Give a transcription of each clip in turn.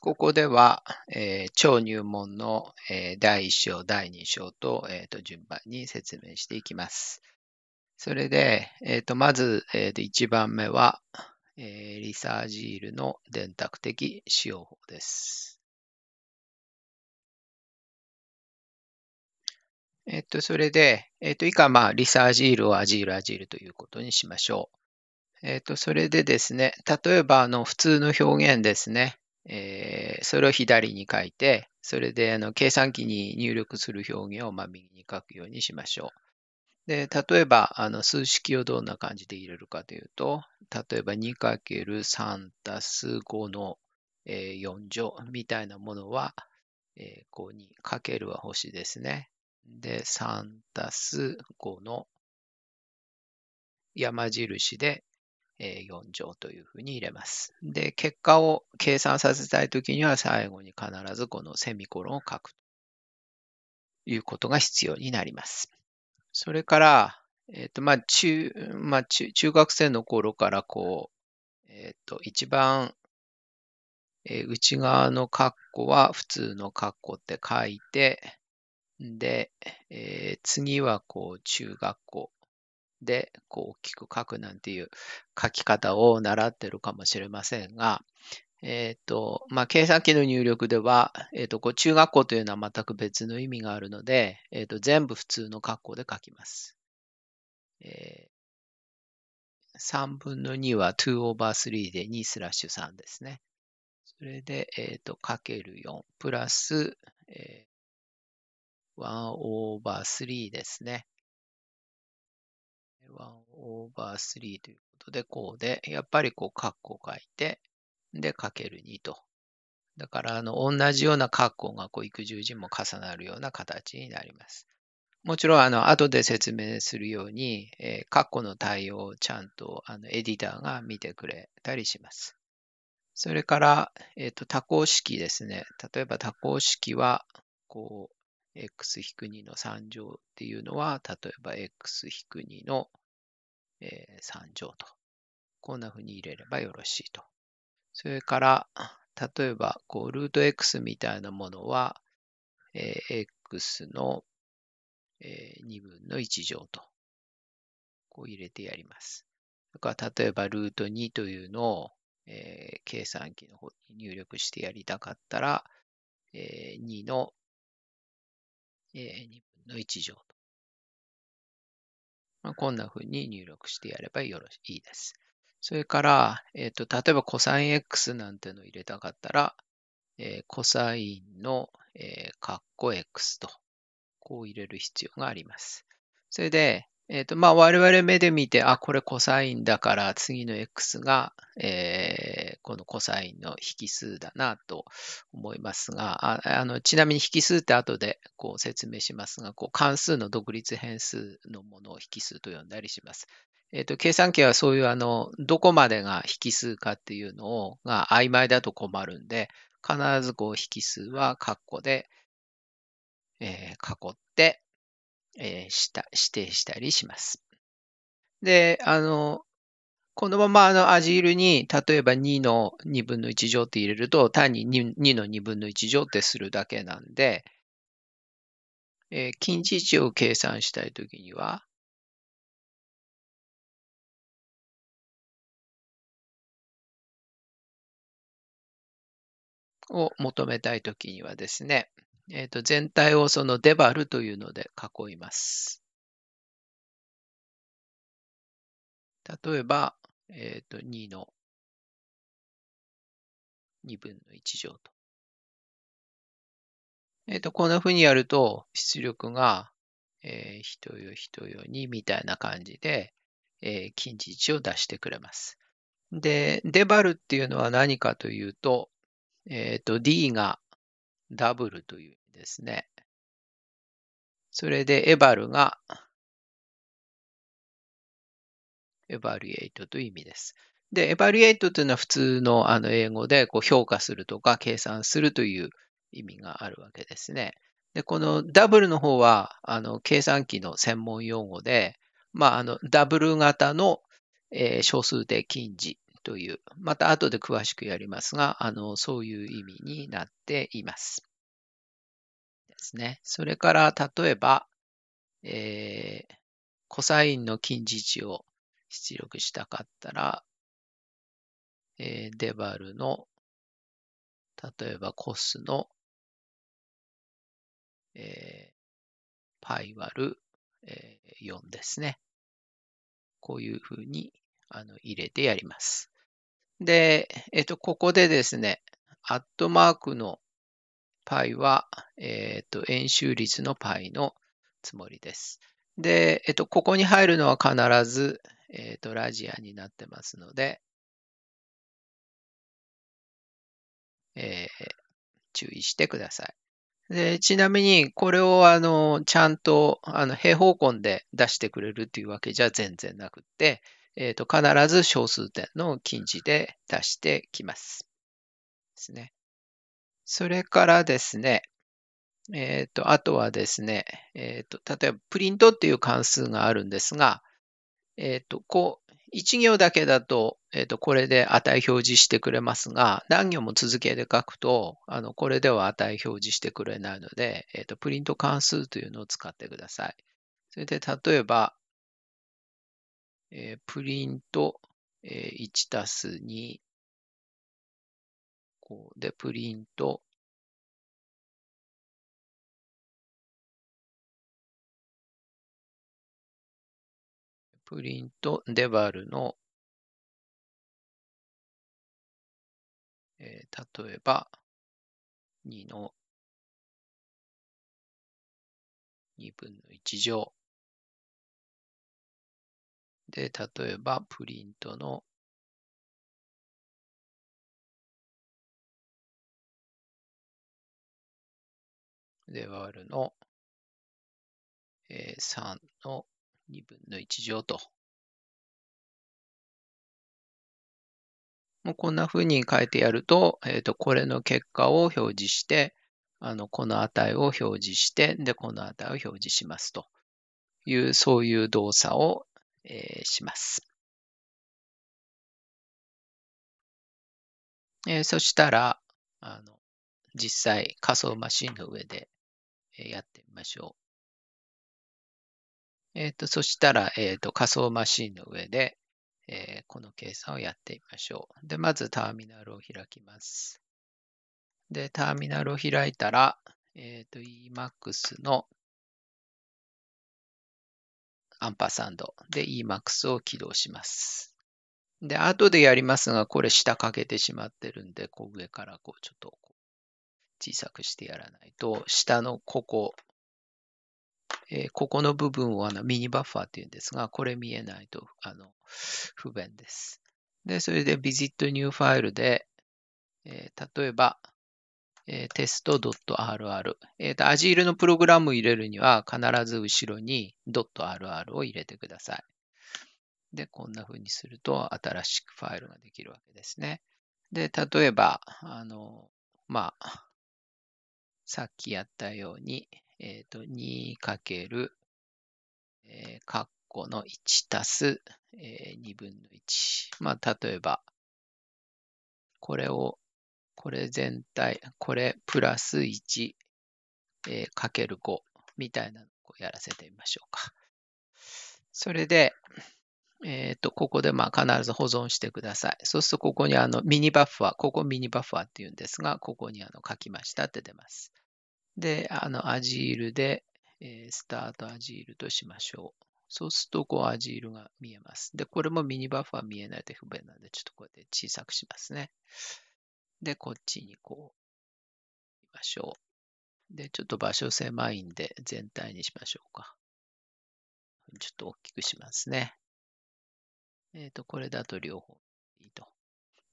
ここでは、えー、超入門の、えー、第1章、第2章と,、えー、と順番に説明していきます。それで、えー、とまず、えー、と1番目は、えー、リサージールの電卓的使用法です。えっ、ー、と、それで、えっ、ー、と、以下、まあ、リサージールをアジール、アジールということにしましょう。えっ、ー、と、それでですね、例えば、あの、普通の表現ですね。えー、それを左に書いて、それであの計算機に入力する表現をま右に書くようにしましょう。で例えばあの数式をどんな感じで入れるかというと、例えば 2×3 たす5の、4乗みたいなものは、えー、こうにかけるは星ですね。で、3たす5の山印で4乗というふうに入れます。で、結果を計算させたいときには最後に必ずこのセミコロンを書くということが必要になります。それから、えっ、ー、と、まあ、中、まあ中、中学生の頃からこう、えっ、ー、と、一番、えー、内側の括弧は普通の括弧って書いて、で、えー、次はこう、中学校、でこう大きく書くなんていう書き方を習ってるかもしれませんが、えっ、ー、と、まあ、計算機の入力では、えっ、ー、と、こう中学校というのは全く別の意味があるので、えっ、ー、と、全部普通の格好で書きます。えー、3分の2は2オーバー3で2スラッシュ3ですね。それで、えっ、と、かける4プラス、えー、1オーバー3ですね。1オーバー3ということで、こうで、やっぱりこう、括弧を書いて、で、かける2と。だから、あの、同じような括弧が、こう、幾十字も重なるような形になります。もちろん、あの、後で説明するように、えー、の対応をちゃんと、あの、エディターが見てくれたりします。それから、えっ、ー、と、多項式ですね。例えば多項式は、こう、x-2 の3乗っていうのは、例えば x-2 のえー、3乗と。こんな風に入れればよろしいと。それから、例えば、こう、ルート x みたいなものは、えー、x の、えー、2分の1乗と、こう入れてやります。だから例えば、ルート2というのを、えー、計算機の方に入力してやりたかったら、えー、2の、えー、2分の1乗と。まあ、こんな風に入力してやればよろしいです。それから、えっ、ー、と、例えば cosx なんてのを入れたかったら、えー、cos の、えー、カッコ x と、こう入れる必要があります。それで、えっ、ー、と、まあ、我々目で見て、あ、これ cos だから次の x が、えー、このコサインの引数だなと思いますが、あのちなみに引数って後でこう説明しますが、こう関数の独立変数のものを引数と呼んだりします。えっ、ー、と、計算機はそういうあの、どこまでが引数かっていうのを、が曖昧だと困るんで、必ずこう引数は括弧で、えー、囲って、えー、指定したりします。で、あの、このままあのアジールに、例えば2の2分の1乗って入れると、単に 2, 2の2分の1乗ってするだけなんで、えー、近似値を計算したいときには、を求めたいときにはですね、えー、と全体をそのデバルというので囲います。例えば、えっ、ー、と、2の2分の1乗と。えっ、ー、と、こんな風にやると、出力が、えー、人よ人よにみたいな感じで、えー、近似値を出してくれます。で、デバルっていうのは何かというと、えっ、ー、と、D がダブルというですね。それで、エバルが、evaluate という意味です。で、evaluate というのは普通のあの英語でこう評価するとか計算するという意味があるわけですね。で、このダブルの方はあの計算機の専門用語で、まあ、あのダブル型の、えー、小数で近似という、また後で詳しくやりますが、あのそういう意味になっています。ですね。それから、例えば、えー、コサインの近似値を出力したかったら、えー、デバルの、例えばコスの、えー、パイ割る、えー、4ですね。こういうふうにあの入れてやります。で、えっ、ー、と、ここでですね、アットマークの π は、えっ、ー、と、演習率の π のつもりです。で、えっと、ここに入るのは必ず、えっと、ラジアになってますので、えー、注意してください。で、ちなみに、これを、あの、ちゃんと、あの、平方根で出してくれるというわけじゃ全然なくって、えっ、ー、と、必ず小数点の近似で出してきます。ですね。それからですね、えっ、ー、と、あとはですね、えっ、ー、と、例えばプリントっていう関数があるんですが、えっ、ー、と、こう、1行だけだと、えっ、と、これで値表示してくれますが、何行も続けて書くと、あの、これでは値表示してくれないので、えっ、と、プリント関数というのを使ってください。それで、例えば、えプリント、え1たす2、こうで、プリント、プリント、デバルの、えー、例えば、2の2分の1乗。で、例えば、プリントのデバルの、えー、3の2分の1乗と。もうこんな風に変えてやると、えっ、ー、と、これの結果を表示して、あの、この値を表示して、で、この値を表示しますという、そういう動作を、えー、します。えー、そしたら、あの、実際仮想マシンの上でやってみましょう。えっ、ー、と、そしたら、えっ、ー、と、仮想マシンの上で、えー、この計算をやってみましょう。で、まずターミナルを開きます。で、ターミナルを開いたら、えっ、ー、と、Emax のアンパサンドで Emax を起動します。で、後でやりますが、これ下かけてしまってるんで、こう上からこうちょっと小さくしてやらないと、下のここえー、ここの部分をミニバッファーっていうんですが、これ見えないとあの不便です。で、それで visit new file で、えー、例えば、えー、test.rr。えっ、ー、と、a z u r e のプログラム入れるには必ず後ろに .rr を入れてください。で、こんな風にすると新しくファイルができるわけですね。で、例えば、あの、まあ、さっきやったように、えっ、ー、と、2かける、えー、括弧の1たす、えー、2分の1。まあ、例えば、これを、これ全体、これプラス1、えー、かける5みたいなのをやらせてみましょうか。それで、えっ、ー、と、ここでまあ必ず保存してください。そうすると、ここにあのミニバッファー、ここミニバッファーって言うんですが、ここにあの書きましたって出ます。で、あの、アジールで、えスタートアジールとしましょう。そうすると、こう、アジールが見えます。で、これもミニバッファー見えないと不便なんで、ちょっとこうやって小さくしますね。で、こっちにこう、見ましょう。で、ちょっと場所狭いんで、全体にしましょうか。ちょっと大きくしますね。えっ、ー、と、これだと両方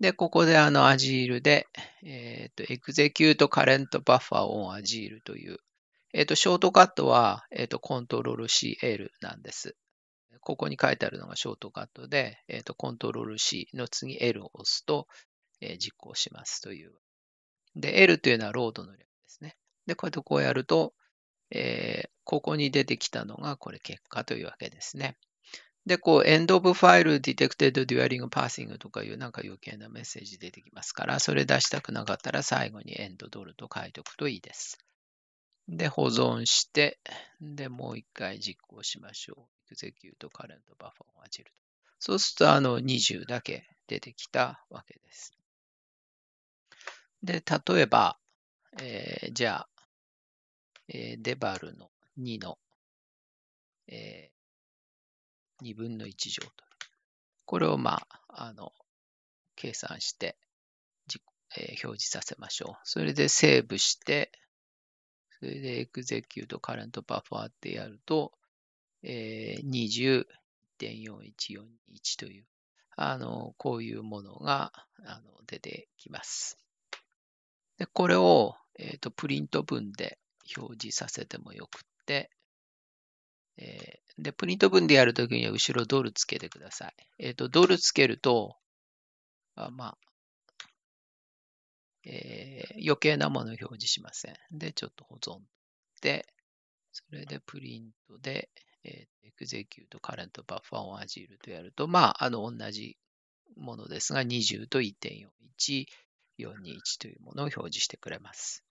で、ここであの a ジール e で、えっ、ー、と、Execute Current Buffer on a e という、えっ、ー、と、ショートカットは、えっ、ー、と、Ctrl CL なんです。ここに書いてあるのがショートカットで、えっ、と、Ctrl C の次 L を押すと、え実行しますという。で、L というのはロードの略ですね。で、こうやってこうやると、えここに出てきたのが、これ結果というわけですね。で、こう、end of file detected during passing とかいうなんか余計なメッセージ出てきますから、それ出したくなかったら最後に end ドルと書いておくといいです。で、保存して、で、もう一回実行しましょう。execute current buffer を混じると。そうすると、あの、20だけ出てきたわけです。で、例えば、えー、じゃあ、えー、デバルの2の、え2分の1乗と。これを、まあ、あの、計算して、えー、表示させましょう。それでセーブして、それでエクゼキュートカレントバッファーってやると、えー、2 0 4 1 4 1という、あの、こういうものが、あの、出てきます。で、これを、えっ、ー、と、プリント文で表示させてもよくって、えー、で、プリント文でやるときには後ろドルつけてください。えっ、ー、と、ドルつけると、あまあ、えー、余計なものを表示しません。で、ちょっと保存。で、それでプリントで、えー、エクゼキュート、カレント、バッファーをアジールとやると、まあ、あの、同じものですが、20と1.41 421というものを表示してくれます。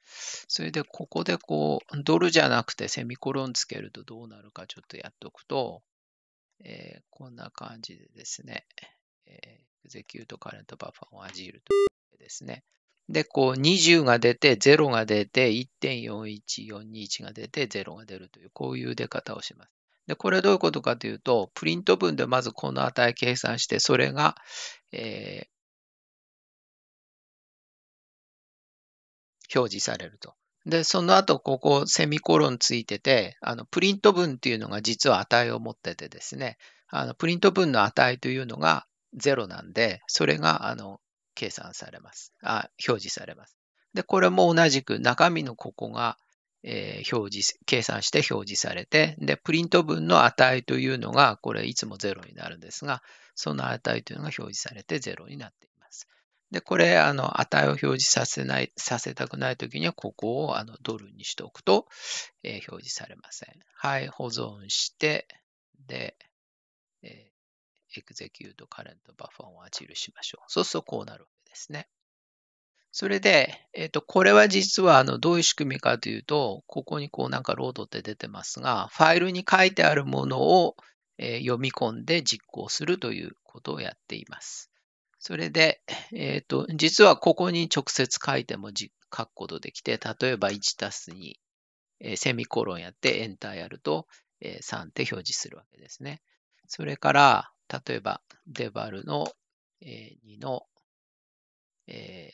それで、ここでこう、ドルじゃなくてセミコロンつけるとどうなるかちょっとやっとくと、えー、こんな感じでですね、えー、エゼキュートカレントバッファーをアジールとですね。で、こう20が出て、0が出て、1.41421が出て、0が出るという、こういう出方をします。で、これどういうことかというと、プリント文でまずこの値計算して、それが、えー、表示されると。で、その後、ここ、セミコロンついてて、あの、プリント文っていうのが実は値を持っててですね、あの、プリント文の値というのが0なんで、それが、あの、計算されます。あ、表示されます。で、これも同じく中身のここが、えー、表示、計算して表示されて、で、プリント分の値というのが、これいつも0になるんですが、その値というのが表示されて0になっています。で、これ、あの、値を表示させない、させたくないときには、ここをあのドルにしておくと、えー、表示されません。はい、保存して、で、えー、エクゼキュートカレントバッファンをアチルしましょう。そうするとこうなるわけですね。それで、えっ、ー、と、これは実は、あの、どういう仕組みかというと、ここにこうなんかロードって出てますが、ファイルに書いてあるものを、えー、読み込んで実行するということをやっています。それで、えっ、ー、と、実はここに直接書いても書くことできて、例えば1たす2、えー、セミコロンやってエンターやると、えー、3って表示するわけですね。それから、例えば、デバルの、えー、2の、え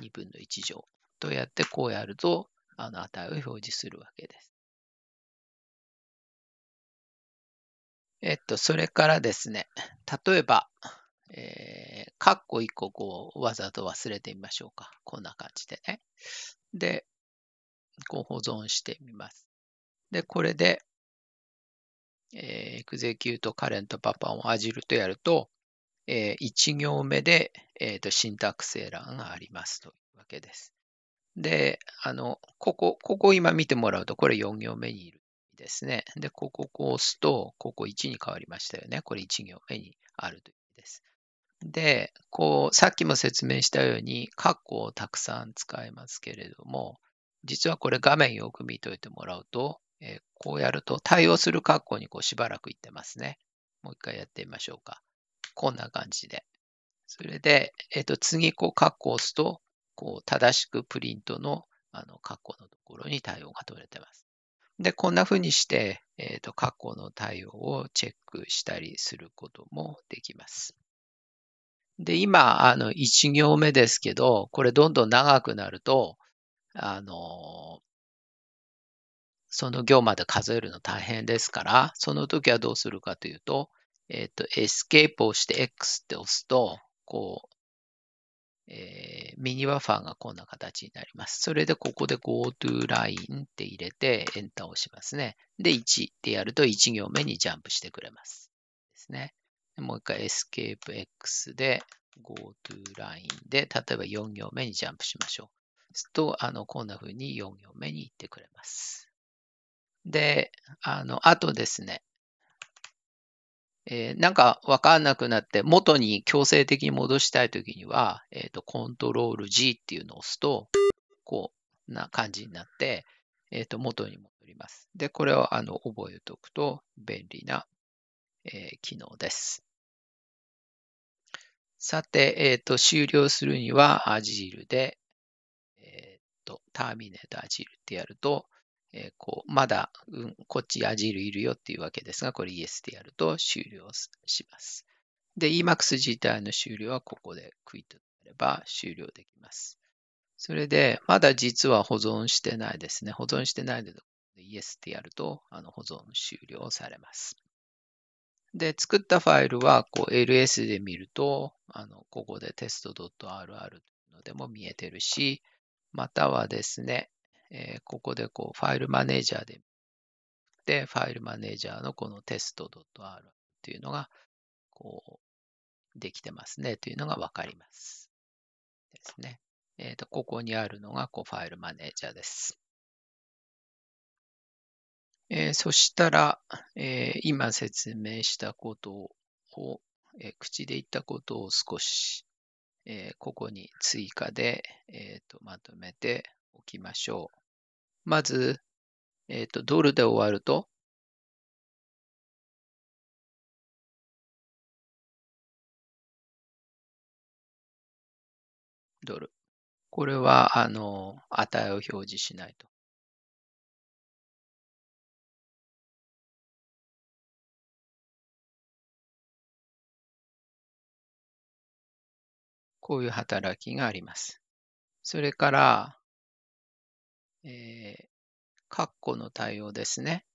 ー、2分の1乗とやってこうやると、あの値を表示するわけです。えっと、それからですね、例えば、えー、カッコ1個こう、わざと忘れてみましょうか。こんな感じでね。で、こう保存してみます。で、これで、えー、エクゼキュートカレントパパンを a z u とやると、えー、1行目で、えーと、シンタックスエラーがありますというわけです。で、あの、ここ、ここ今見てもらうと、これ4行目にいるんですね。で、ここを押すと、ここ1に変わりましたよね。これ1行目にあるという意味です。で、こう、さっきも説明したように、括弧をたくさん使いますけれども、実はこれ画面よく見といてもらうと、えー、こうやると対応する括弧にこうしばらくいってますね。もう一回やってみましょうか。こんな感じで。それで、えっ、ー、と、次、こう、括弧を押すと、こう、正しくプリントの、あの、括弧のところに対応が取れてます。で、こんな風にして、えっ、ー、と、括弧の対応をチェックしたりすることもできます。で、今、あの、1行目ですけど、これどんどん長くなると、あの、その行まで数えるの大変ですから、その時はどうするかというと、えっ、ー、と、エスケープをして X って押すと、こう、えー、ミニバッファーがこんな形になります。それでここで GoToLine って入れて、エンターを押しますね。で、1ってやると1行目にジャンプしてくれます。ですね。もう一回エスケープ X で go to line で、例えば4行目にジャンプしましょう。すると、あの、こんな風に4行目に行ってくれます。で、あの、あとですね、えー、なんかわかんなくなって元に強制的に戻したいときには、えっ、ー、と、コントロール G っていうのを押すと、こうな感じになって、えっ、ー、と、元に戻ります。で、これをあの覚えておくと便利な、え機能です。さて、えっ、ー、と、終了するには、アジールで、えっ、ー、と、ターミネートアジールってやると、えー、こう、まだ、うん、こっちアジールいるよっていうわけですが、これエ e s でやると終了します。で、Emacs 自体の終了はここでクイッとやれば終了できます。それで、まだ実は保存してないですね。保存してないので、イ e s ってやると、あの保存終了されます。で、作ったファイルはこう ls で見ると、あのここで test.rr のでも見えてるし、またはですね、えー、ここでこうファイルマネージャーで、で、ファイルマネージャーのこの test.r っていうのが、こう、できてますねというのがわかります。ですね。えっ、ー、と、ここにあるのがこうファイルマネージャーです。えー、そしたら、えー、今説明したことを、えー、口で言ったことを少し、えここに追加で、えーと、まとめておきましょう。まず、えと、ドルで終わると、ドル。これは、あの、値を表示しないと。こういう働きがあります。それから、えー、括弧の対応ですね。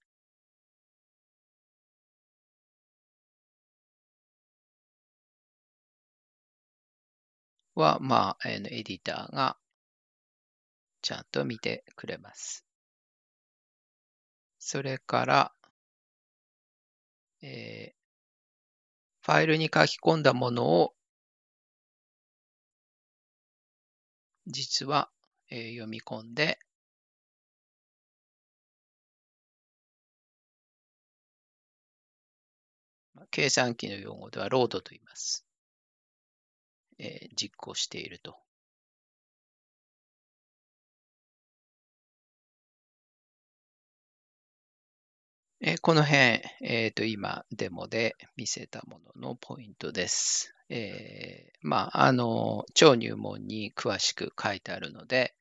は、まあ、エディターがちゃんと見てくれます。それから、えー、ファイルに書き込んだものを実は、え読み込んで、計算機の用語ではロードと言います。えー、実行しているとえこの辺、えー、と今デモで見せたもののポイントです。えー、まあ、あの、超入門に詳しく書いてあるので、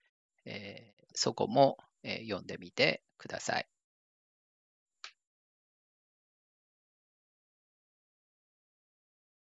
えー、そこも、え読んでみてください。